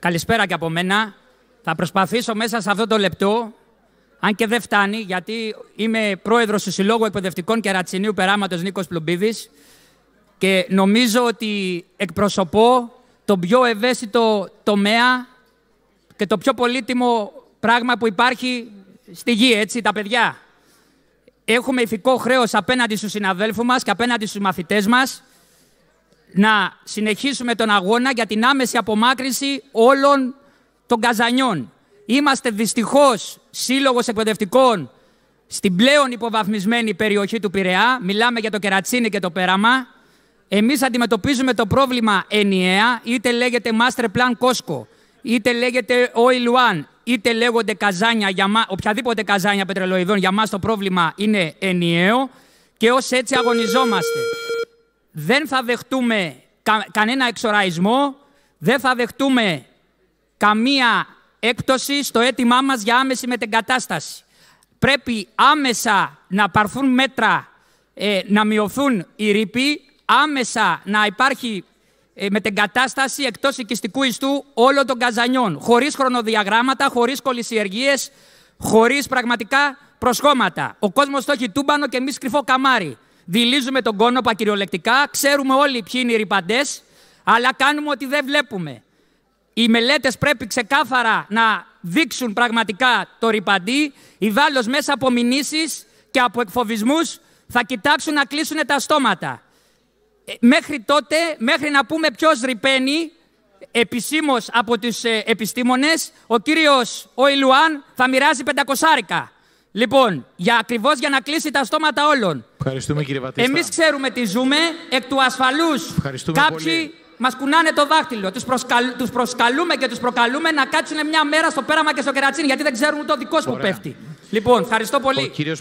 Καλησπέρα και από μένα. Θα προσπαθήσω μέσα σε αυτό το λεπτό, αν και δεν φτάνει, γιατί είμαι πρόεδρος του Συλλόγου Εκπαιδευτικών Κερατσινίου Περάματος Νίκος Πλουμπίδης και νομίζω ότι εκπροσωπώ τον πιο ευαίσθητο τομέα και το πιο πολύτιμο πράγμα που υπάρχει στη γη, έτσι, τα παιδιά. Έχουμε ηθικό χρέος απέναντι στους συναδέλφους μας και απέναντι στους μαθητές μας να συνεχίσουμε τον αγώνα για την άμεση απομάκρυση όλων των καζανιών. Είμαστε δυστυχώς σύλλογος εκπαιδευτικών στην πλέον υποβαθμισμένη περιοχή του Πειραιά. Μιλάμε για το Κερατσίνι και το Πέραμα. Εμείς αντιμετωπίζουμε το πρόβλημα ενιαία, είτε λέγεται Master Plan Costco, είτε λέγεται Oil One, είτε λέγονται καζάνια, για μα... οποιαδήποτε καζάνια πετρελοειδών, για μας το πρόβλημα είναι ενιαίο και ως έτσι αγωνιζόμαστε δεν θα δεχτούμε κανένα εξοραϊσμό, δεν θα δεχτούμε καμία έκπτωση στο αίτημά μας για άμεση μετεγκατάσταση. Πρέπει άμεσα να παρθούν μέτρα ε, να μειωθούν οι ρήποι, άμεσα να υπάρχει ε, μετεγκατάσταση εκτός οικιστικού ιστού όλων των καζανιών, χωρίς χρονοδιαγράμματα, χωρίς κολυσιεργίες, χωρίς πραγματικά προσχώματα. Ο κόσμος το έχει τούμπανο και εμείς κρυφό καμάρι. Δηλίζουμε τον κόνοπα κυριολεκτικά, ξέρουμε όλοι ποιοι είναι οι ρηπαντές, αλλά κάνουμε ότι δεν βλέπουμε. Οι μελέτες πρέπει ξεκάθαρα να δείξουν πραγματικά το ρηπαντή, ιδάλλως μέσα από μηνύσεις και από εκφοβισμούς θα κοιτάξουν να κλείσουν τα στόματα. Ε, μέχρι τότε, μέχρι να πούμε ποιος ρηπαίνει, επισήμως από τους ε, επιστήμονες, ο κύριος ο θα μοιράζει πεντακοσάρικα. Λοιπόν, για ακριβώς για να κλείσει τα στόματα όλων. Ευχαριστούμε κύριε Εμείς ξέρουμε τι ζούμε εκ του ασφαλούς. Κάποιοι μας κουνάνε το δάχτυλο. Τους τους προσκαλούμε και τους προκαλούμε να κάτσουν μια μέρα στο πέραμα και στο Κερατσίνη, γιατί δεν ξέρουν το δικός που πέφτει. Λοιπόν, ευχαριστώ πολύ.